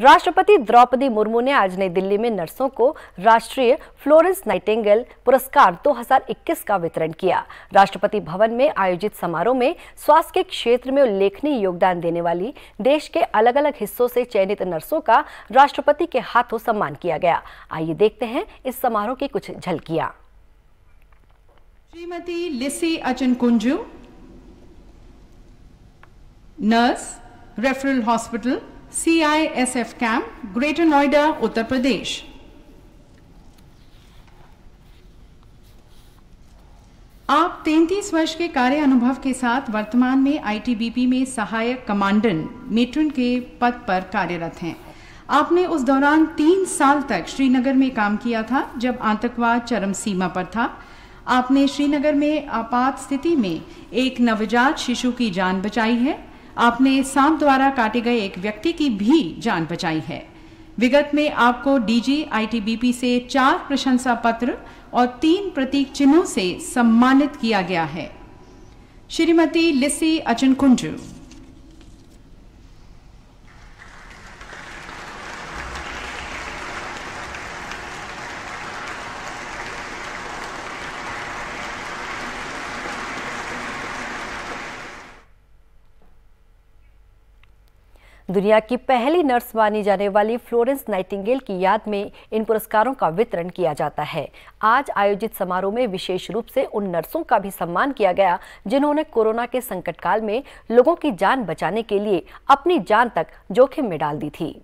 राष्ट्रपति द्रौपदी मुर्मू ने आज नई दिल्ली में नर्सों को राष्ट्रीय फ्लोरेंस नाइटेंगल पुरस्कार 2021 का वितरण किया राष्ट्रपति भवन में आयोजित समारोह में स्वास्थ्य के क्षेत्र में उल्लेखनीय योगदान देने वाली देश के अलग अलग हिस्सों से चयनित नर्सों का राष्ट्रपति के हाथों सम्मान किया गया आइए देखते हैं इस समारोह की कुछ झलकिया श्रीमती Lissy Achan Kunju nurse referral hospital C I S F camp Greater Noida Uttar Pradesh आप 33 वर्ष के कार्य अनुभव के साथ वर्तमान में आईटीबीपी में सहायक कमांडेंट मेट्रन के पद पर कार्यरत हैं आपने उस दौरान तीन साल तक श्रीनगर में काम किया था जब आतंकवाद चरम सीमा पर था आपने श्रीनगर में आपात स्थिति में एक नवजात शिशु की जान बचाई है आपने सांप द्वारा काटे गए एक व्यक्ति की भी जान बचाई है विगत में आपको डीजी आईटीबीपी से चार प्रशंसा पत्र और तीन प्रतीक चिन्हों से सम्मानित किया गया है श्रीमती लिसी अचनकुंजू दुनिया की पहली नर्स मानी जाने वाली फ्लोरेंस नाइटिंगेल की याद में इन पुरस्कारों का वितरण किया जाता है आज आयोजित समारोह में विशेष रूप से उन नर्सों का भी सम्मान किया गया जिन्होंने कोरोना के संकट काल में लोगों की जान बचाने के लिए अपनी जान तक जोखिम में डाल दी थी